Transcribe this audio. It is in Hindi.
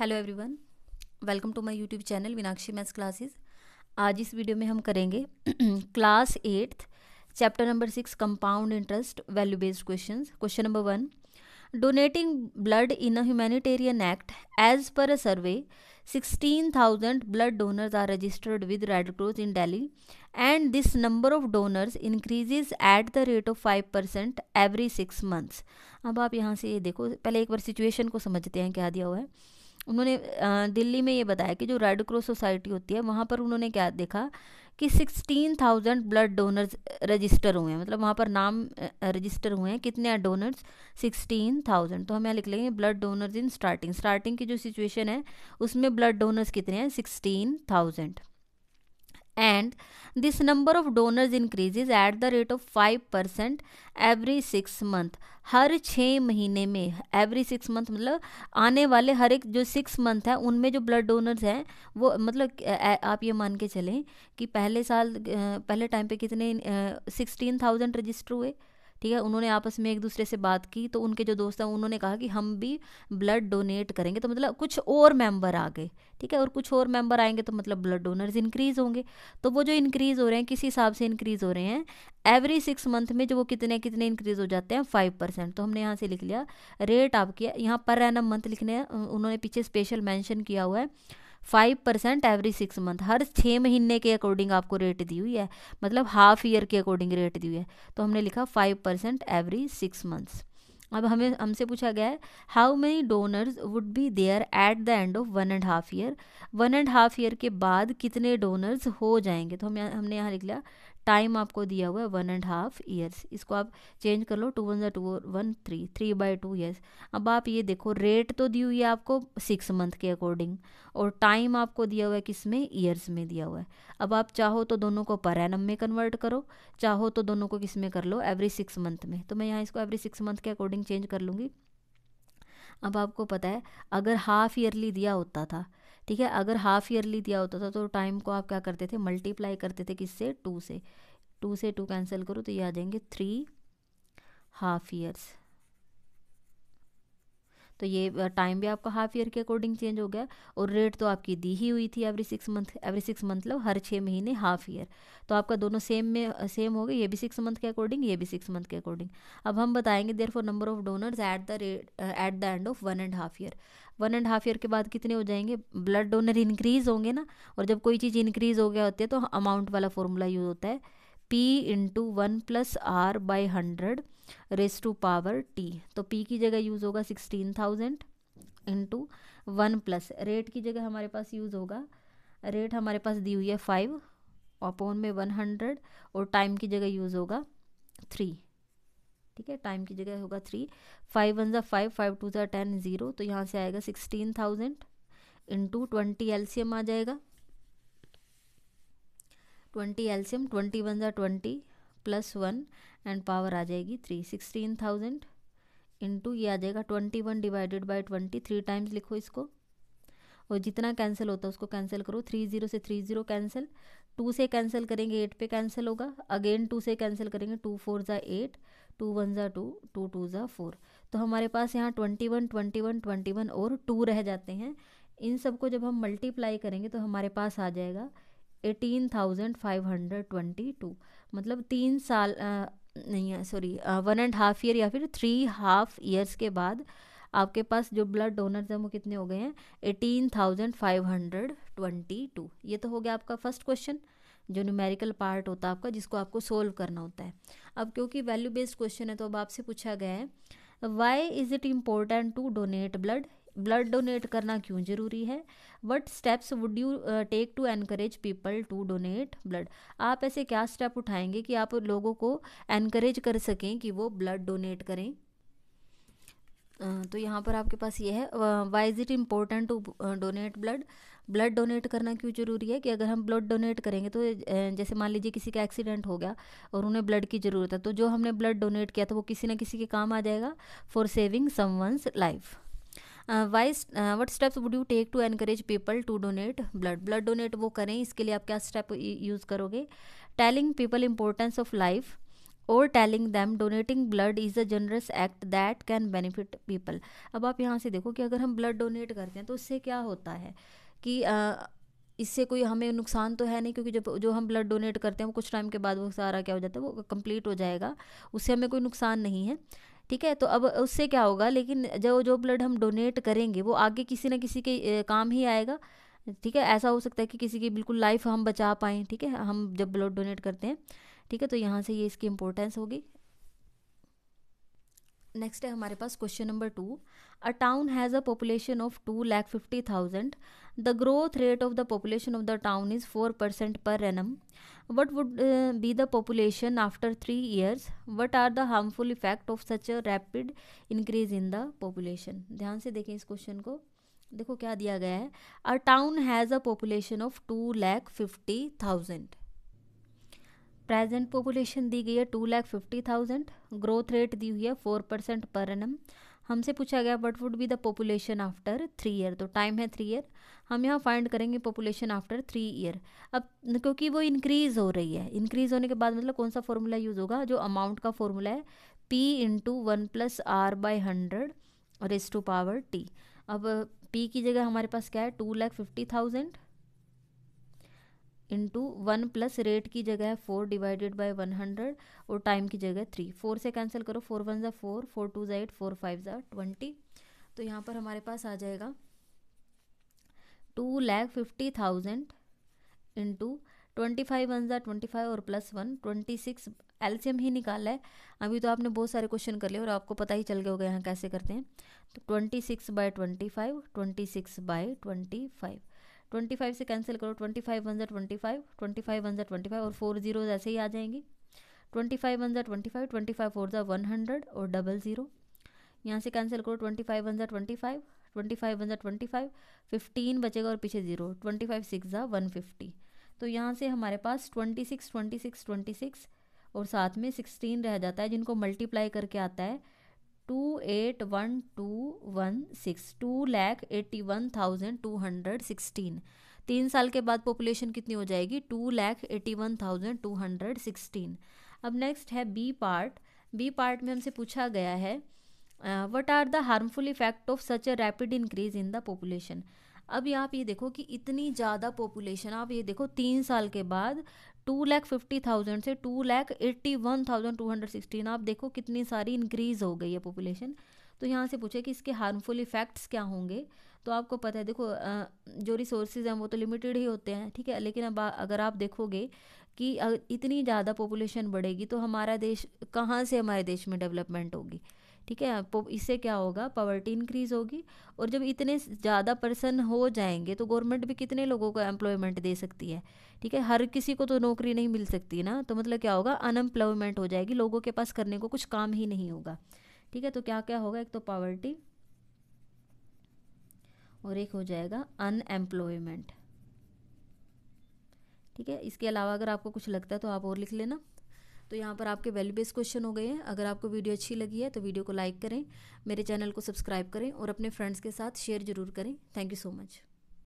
hello everyone welcome to my YouTube channel Meenakshi maths classes आज इस वीडियो में हम करेंगे class eighth chapter number six compound interest value based question question number one donating blood in a humanitarian act as per a survey 16,000 donors are registered with red cross in Delhi and this number of donors increases at the rate of five percent every six months अब आप यहाँ से ये देखो पहले एक बार सिचुएशन को समझते हैं क्या दिया हुआ है उन्होंने दिल्ली में ये बताया कि जो रेड क्रॉस सोसाइटी होती है वहाँ पर उन्होंने क्या देखा कि sixteen thousand blood donors register हुए हैं मतलब वहाँ पर नाम रजिस्टर हुए हैं कितने हैं डोनर्स सिक्सटीन थाउजेंड तो हम यहाँ लिख लेंगे blood donors in starting starting की जो सिचुएशन है उसमें ब्लड डोनर्स कितने हैं sixteen thousand and this number of donor increase at the rate of five percent every six month हर छः महीने में एवरी सिक्स मंथ मतलब आने वाले हर एक जो सिक्स मंथ है उनमें जो ब्लड डोनर्स हैं वो मतलब आप ये मान के चलें कि पहले साल पहले टाइम पे कितने सिक्सटीन थाउजेंड रजिस्टर हुए ठीक है उन्होंने आपस में एक दूसरे से बात की तो उनके जो दोस्त हैं उन्होंने कहा कि हम भी ब्लड डोनेट करेंगे तो मतलब कुछ और मेंबर आ गए ठीक है और कुछ और मेंबर आएंगे तो मतलब ब्लड डोनर्स इंक्रीज़ होंगे तो वो जो इंक्रीज़ हो रहे हैं किस हिसाब से इंक्रीज़ हो रहे हैं एवरी सिक्स मंथ में जो वो कितने कितने इंक्रीज़ हो जाते हैं फाइव परसेंट तो हमने यहाँ से लिख लिया रेट आपकी यहाँ पर एनम मंथ लिखने उन्होंने पीछे स्पेशल मैंशन किया हुआ है five percent every six month हर छः महीने के अकॉर्डिंग आपको रेट दी हुई है मतलब हाफ ईयर के अकॉर्डिंग रेट दी हुई है तो हमने लिखा five percent every six months अब हमें हमसे पूछा गया है how many donors would be there at the end of one and half year one and half year के बाद कितने डोनर्स हो जाएंगे तो हम हमने यहाँ लिख लिया टाइम आपको दिया हुआ है वन एंड हाफ ईयर्स इसको आप चेंज कर लो टू वन जो two one three three by two years अब आप ये देखो रेट तो दी हुई है आपको सिक्स मंथ के अकॉर्डिंग और टाइम आपको दिया हुआ है किस में ईयर्स में दिया हुआ है अब आप चाहो तो दोनों को पर एनम में कन्वर्ट करो चाहो तो दोनों को किस में कर लो एवरी सिक्स मंथ में तो मैं यहाँ इसको एवरी सिक्स मंथ के अकॉर्डिंग चेंज कर लूँगी अब आपको पता है अगर हाफ ईयरली दिया होता था ठीक है अगर हाफ ईयरली दिया होता था तो टाइम को आप क्या करते थे मल्टीप्लाई करते थे किससे टू से टू से टू कैंसिल करो तो ये आ जाएंगे थ्री हाफ ईयर्स तो ये टाइम भी आपका हाफ ईयर के अकॉर्डिंग चेंज हो गया और रेट तो आपकी दी ही हुई थी every six month every six month मतलब हर छः महीने हाफ ईयर तो आपका दोनों सेम में सेम हो गए ये भी सिक्स मंथ के अकॉर्डिंग ये भी सिक्स मंथ के अकॉर्डिंग अब हम बताएंगे therefore number of donors at the rate at the end of one and half year one and half year के बाद कितने हो जाएंगे ब्लड डोनर इंक्रीज होंगे ना और जब कोई चीज़ इंक्रीज हो गया होती है तो अमाउंट वाला फॉर्मूला यूज होता है P into one plus R by hundred raise to power T तो पी की जगह यूज़ होगा sixteen thousand into one plus rate की जगह हमारे पास यूज़ होगा रेट हमारे पास दी हुई है फाइव अपॉन में वन हंड्रेड और टाइम की जगह यूज़ होगा थ्री ठीक है टाइम की जगह होगा थ्री फाइव वन ज़ा फाइव फाइव टू ज़ा टेन ज़ीरो तो यहाँ से आएगा सिक्सटीन थाउजेंड इंटू ट्वेंटी एल्सियम आ जाएगा ट्वेंटी एल्सियम ट्वेंटी वन ज़ा twenty plus one and power आ जाएगी थ्री सिक्सटीन थाउजेंड इंटू ये आ जाएगा twenty one divided by twenty three times लिखो इसको और जितना कैंसिल होता है उसको कैंसिल करो थ्री ज़ीरो से थ्री ज़ीरो कैंसिल टू से कैंसिल करेंगे एट पे कैंसिल होगा अगेन टू से कैंसिल करेंगे टू फोर ज़ा एट टू वन ज़ा टू टू टू ज़ा फोर तो हमारे पास यहाँ twenty one twenty one twenty one और टू रह जाते हैं इन सबको जब हम मल्टीप्लाई करेंगे तो हमारे पास आ जाएगा eighteen thousand five hundred twenty two मतलब तीन साल आ, नहीं sorry one and half year या फिर थ्री हाफ ईयर्स के बाद आपके पास जो ब्लड डोनर्स हैं वो कितने हो गए हैं eighteen thousand five hundred twenty two ये तो हो गया आपका फर्स्ट क्वेश्चन जो न्यूमेरिकल पार्ट होता है आपका जिसको आपको सोल्व करना होता है अब क्योंकि वैल्यू बेस्ड क्वेश्चन है तो अब आपसे पूछा गया है why is it important to donate blood blood donate करना क्यों ज़रूरी है what steps would you take to encourage people to donate blood आप ऐसे क्या स्टेप उठाएंगे कि आप लोगों को एनकरेज कर सकें कि वो ब्लड डोनेट करें तो यहाँ पर आपके पास ये है why is it important to donate blood blood donate करना क्यों ज़रूरी है कि अगर हम ब्लड डोनेट करेंगे तो जैसे मान लीजिए किसी का एक्सीडेंट हो गया और उन्हें ब्लड की ज़रूरत है तो जो हमने ब्लड डोनेट किया था वो किसी ना किसी के काम आ जाएगा for saving someone's life why what steps would you take to encourage people to donate blood blood donate वो करें इसके लिए आप क्या स्टेप यूज़ करोगे telling people importance of life और telling them donating blood is a generous act that can benefit people अब आप यहाँ से देखो कि अगर हम ब्लड डोनेट करते हैं तो उससे क्या होता है कि आ, इससे कोई हमें नुकसान तो है नहीं क्योंकि जब जो हम ब्लड डोनेट करते हैं वो कुछ टाइम के बाद वो सारा क्या हो जाता है वो कंप्लीट हो जाएगा उससे हमें कोई नुकसान नहीं है ठीक है तो अब उससे क्या होगा लेकिन जो जो ब्लड हम डोनेट करेंगे वो आगे किसी ना किसी के काम ही आएगा ठीक है ऐसा हो सकता है कि किसी की बिल्कुल लाइफ हम बचा पाएँ ठीक है हम जब ब्लड डोनेट करते हैं ठीक है तो यहाँ से ये इसकी इम्पोर्टेंस होगी नेक्स्ट है हमारे पास question number two a town has a population of two lakh fifty thousand the growth rate of the population of the town is 4% per annum what would uh, be the population after 3 years what are the harmful effect of such a rapid increase in the population ध्यान से देखें इस क्वेश्चन को देखो क्या दिया गया है a town has a population of two lakh fifty thousand present population दी गई है two lakh fifty thousand growth rate दी हुई है फोर परसेंट पर एनम हमसे पूछा गया what would be the population after three year तो टाइम है थ्री ईयर हम यहाँ फाइंड करेंगे पॉपुलेशन आफ्टर थ्री ईयर अब क्योंकि वो इंक्रीज़ हो रही है इंक्रीज़ होने के बाद मतलब कौन सा फॉर्मूला यूज़ होगा जो अमाउंट का फॉर्मूला है P into one plus R by hundred और इस टू पावर टी अब पी की जगह हमारे पास क्या है two lakh fifty thousand into one plus rate की जगह है four divided by one hundred और टाइम की जगह थ्री फोर से कैंसिल करो फोर वन ज़ा फोर फोर टू ज़ा एट फोर फाइव ज़ा ट्वेंटी तो यहाँ पर हमारे पास आ जाएगा two lakh fifty thousand into twenty five one ज़ा ट्वेंटी फाइव और प्लस वन ट्वेंटी सिक्स एल्शियम ही निकाला है अभी तो आपने बहुत सारे क्वेश्चन कर लिए और आपको पता ही चल गया होगा यहाँ कैसे करते हैं तो twenty six by twenty five twenty six by twenty five twenty five से कैंसिल करो ट्वेंटी फाइव वन ज़ा twenty five twenty five one ज़ा ट्वेंटी फाइव और फोर जीरोज ऐसे ही आ जाएंगी ट्वेंटी फाइव वन ज़ा twenty five twenty five four ज़ा वन हंड्रेड और डबल ज़ीरो यहाँ से कैंसिल करो ट्वेंटी फाइव वन ज़ा twenty five twenty five one ज़ा ट्वेंटी फाइव फिफ्टीन बचेगा और पीछे ज़ीरो ट्वेंटी फाइव सिक्स ज़ा वन फिफ्टी तो यहाँ से हमारे पास twenty six twenty six twenty six और साथ में सिक्सटीन रह जाता है जिनको मल्टीप्लाई करके आता है two eight one two one six two lakh eighty one thousand two hundred sixteen तीन साल के बाद पॉपुलेशन कितनी हो जाएगी two lakh eighty one thousand two hundred sixteen अब नेक्स्ट है बी पार्ट बी पार्ट में हमसे पूछा गया है what are the harmful effect of such a rapid increase in the population अभी आप ये देखो कि इतनी ज़्यादा पॉपुलेशन आप ये देखो तीन साल के बाद टू लैख फिफ्टी थाउजेंड से two lakh eighty one thousand two hundred sixteen आप देखो कितनी सारी इंक्रीज़ हो गई है पॉपुलेशन तो यहाँ से पूछे कि इसके हार्मफुल इफ़ेक्ट्स क्या होंगे तो आपको पता है देखो जो रिसोर्सेज हैं वो तो लिमिटेड ही होते हैं ठीक है लेकिन अब अगर आप देखोगे कि इतनी ज़्यादा पॉपुलेशन बढ़ेगी तो हमारा देश कहाँ से हमारे देश में डेवलपमेंट होगी ठीक है इससे क्या होगा पॉवर्टी इंक्रीज होगी और जब इतने ज़्यादा पर्सन हो जाएंगे तो गवर्नमेंट भी कितने लोगों को एम्प्लॉयमेंट दे सकती है ठीक है हर किसी को तो नौकरी नहीं मिल सकती ना तो मतलब क्या होगा अनएम्प्लॉयमेंट हो जाएगी लोगों के पास करने को कुछ काम ही नहीं होगा ठीक है तो क्या क्या होगा एक तो पॉवर्टी और एक हो जाएगा अनएम्प्लॉयमेंट ठीक है इसके अलावा अगर आपको कुछ लगता है तो आप और लिख लेना तो यहाँ पर आपके वैल्यू बेस्ड क्वेश्चन हो गए हैं अगर आपको वीडियो अच्छी लगी है तो वीडियो को लाइक करें मेरे चैनल को सब्सक्राइब करें और अपने फ्रेंड्स के साथ शेयर जरूर करें थैंक यू सो मच